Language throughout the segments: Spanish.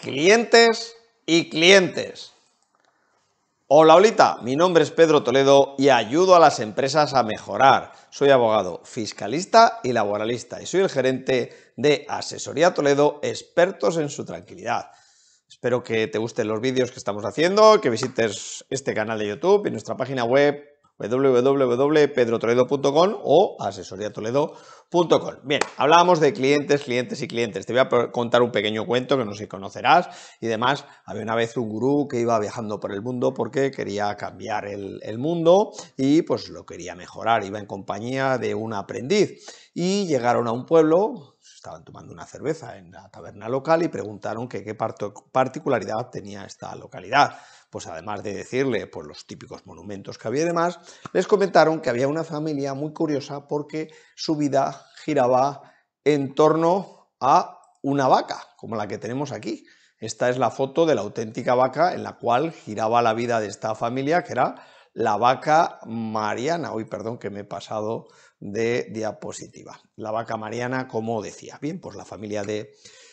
clientes y clientes. Hola, Olita, mi nombre es Pedro Toledo y ayudo a las empresas a mejorar. Soy abogado fiscalista y laboralista y soy el gerente de Asesoría Toledo, expertos en su tranquilidad. Espero que te gusten los vídeos que estamos haciendo, que visites este canal de YouTube y nuestra página web www.pedrotoledo.com o asesoriatoledo.com. Bien, hablábamos de clientes, clientes y clientes. Te voy a contar un pequeño cuento que no sé si conocerás y demás. Había una vez un gurú que iba viajando por el mundo porque quería cambiar el, mundo y pues lo quería mejorar. Iba en compañía de un aprendiz y llegaron a un pueblo estaban tomando una cerveza en la taberna local y preguntaron qué particularidad tenía esta localidad pues además de decirle pues los típicos monumentos que había y demás, les comentaron que había una familia muy curiosa porque su vida giraba en torno a una vaca, como la que tenemos aquí. Esta es la foto de la auténtica vaca en la cual giraba la vida de esta familia, que era la vaca mariana. Uy, perdón que me he pasado de diapositiva. La vaca mariana, como decía. Bien, pues la familia de,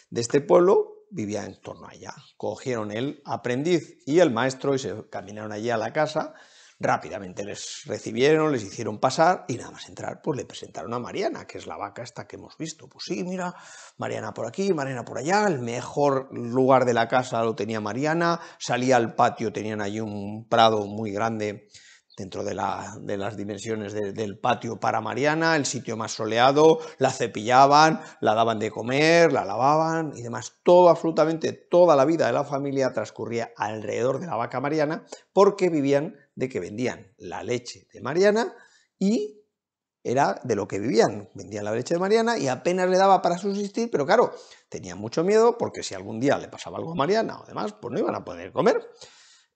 de este pueblo vivía en torno allá. Cogieron el aprendiz y el maestro y se caminaron allí a la casa. Rápidamente les recibieron, les hicieron pasar y nada más entrar, pues le presentaron a Mariana, que es la vaca esta que hemos visto. Pues sí, mira, Mariana por aquí, Mariana por allá, el mejor lugar de la casa lo tenía Mariana, salía al patio, tenían allí un prado muy grande dentro de, las dimensiones del patio para Mariana, el sitio más soleado, la cepillaban, la daban de comer, la lavaban y demás. Todo, absolutamente toda la vida de la familia transcurría alrededor de la vaca Mariana porque vivían de que vendían la leche de Mariana y era de lo que vivían. Vendían la leche de Mariana y apenas le daba para subsistir, pero claro, tenían mucho miedo porque si algún día le pasaba algo a Mariana o demás, pues no iban a poder comer.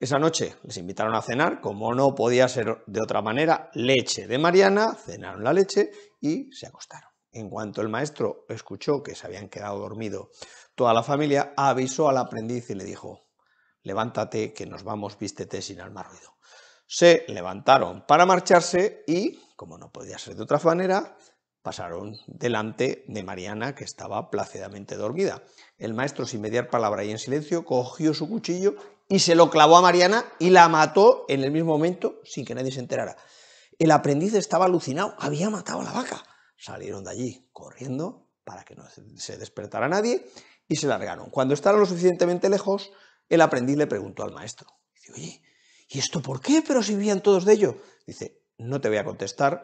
Esa noche les invitaron a cenar, como no podía ser de otra manera, leche de Mariana, cenaron la leche y se acostaron. En cuanto el maestro escuchó que se habían quedado dormido toda la familia, avisó al aprendiz y le dijo, levántate, que nos vamos, vístete sin alma ruido. Se levantaron para marcharse y, como no podía ser de otra manera, pasaron delante de Mariana, que estaba plácidamente dormida. El maestro, sin mediar palabra y en silencio, cogió su cuchillo y se lo clavó a Mariana y la mató en el mismo momento sin que nadie se enterara. El aprendiz estaba alucinado, había matado a la vaca. Salieron de allí corriendo para que no se despertara nadie y se largaron. Cuando estaban lo suficientemente lejos, el aprendiz le preguntó al maestro. Dice, oye, ¿y esto por qué? Pero si vivían todos de ello. Dice, no te voy a contestar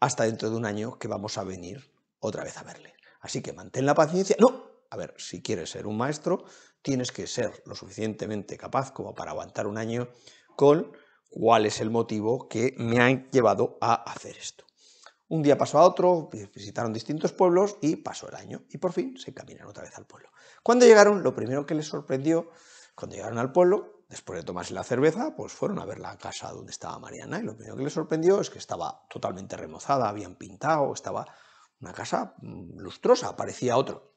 hasta dentro de un año que vamos a venir otra vez a verle. Así que mantén la paciencia. No, a ver, si quieres ser un maestro, tienes que ser lo suficientemente capaz como para aguantar un año con cuál es el motivo que me han llevado a hacer esto. Un día pasó a otro, visitaron distintos pueblos y pasó el año y por fin se encaminaron otra vez al pueblo. Cuando llegaron, lo primero que les sorprendió, cuando llegaron al pueblo, después de tomarse la cerveza, pues fueron a ver la casa donde estaba Mariana y lo primero que les sorprendió es que estaba totalmente remozada, habían pintado, estaba una casa mm, lustrosa, parecía otro.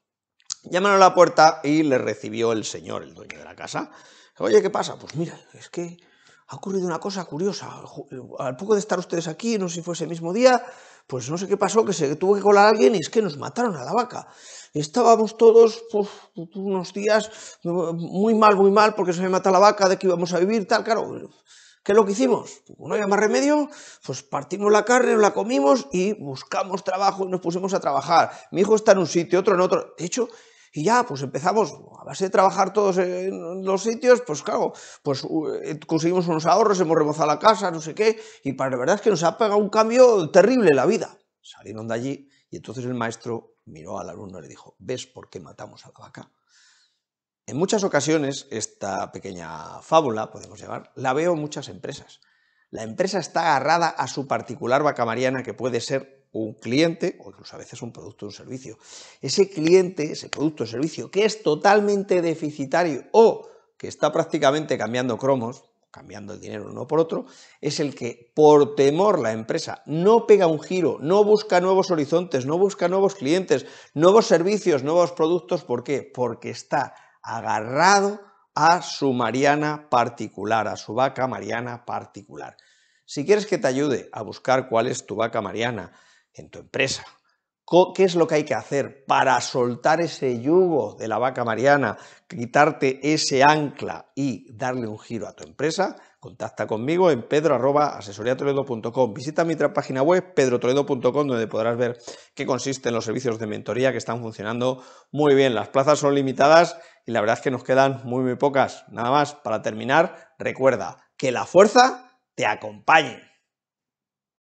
Llamaron a la puerta y le recibió el señor, el dueño de la casa. Oye, ¿qué pasa? Pues mira, es que ha ocurrido una cosa curiosa. Al poco de estar ustedes aquí, no sé si fue ese mismo día, pues no sé qué pasó, que se tuvo que colar alguien y es que nos mataron a la vaca. Estábamos todos pues, unos días muy mal, muy mal, porque se me mata la vaca, de que íbamos a vivir, tal, claro. ¿Qué es lo que hicimos? No había más remedio, pues partimos la carne, la comimos y buscamos trabajo y nos pusimos a trabajar. Mi hijo está en un sitio, otro en otro. De hecho, y ya, pues empezamos a base de trabajar todos en los sitios, pues claro, pues eh, conseguimos unos ahorros, hemos remozado la casa, no sé qué, y para la verdad es que nos ha pegado un cambio terrible la vida. Salieron de allí y entonces el maestro miró al alumno y le dijo, ¿ves por qué matamos a la vaca? En muchas ocasiones, esta pequeña fábula, podemos llamar, la veo en muchas empresas. La empresa está agarrada a su particular vaca mariana que puede ser un cliente o incluso a veces un producto o un servicio. Ese cliente, ese producto o servicio que es totalmente deficitario o que está prácticamente cambiando cromos, cambiando el dinero uno por otro, es el que por temor la empresa no pega un giro, no busca nuevos horizontes, no busca nuevos clientes, nuevos servicios, nuevos productos. ¿Por qué? Porque está agarrado a su Mariana particular, a su vaca Mariana particular. Si quieres que te ayude a buscar cuál es tu vaca Mariana, en tu empresa. ¿Qué es lo que hay que hacer para soltar ese yugo de la vaca mariana, quitarte ese ancla y darle un giro a tu empresa? Contacta conmigo en pedro.asesoriatoledo.com. Visita mi página web pedrotoledo.com donde podrás ver qué consisten los servicios de mentoría que están funcionando muy bien. Las plazas son limitadas y la verdad es que nos quedan muy, muy pocas. Nada más, para terminar, recuerda que la fuerza te acompañe.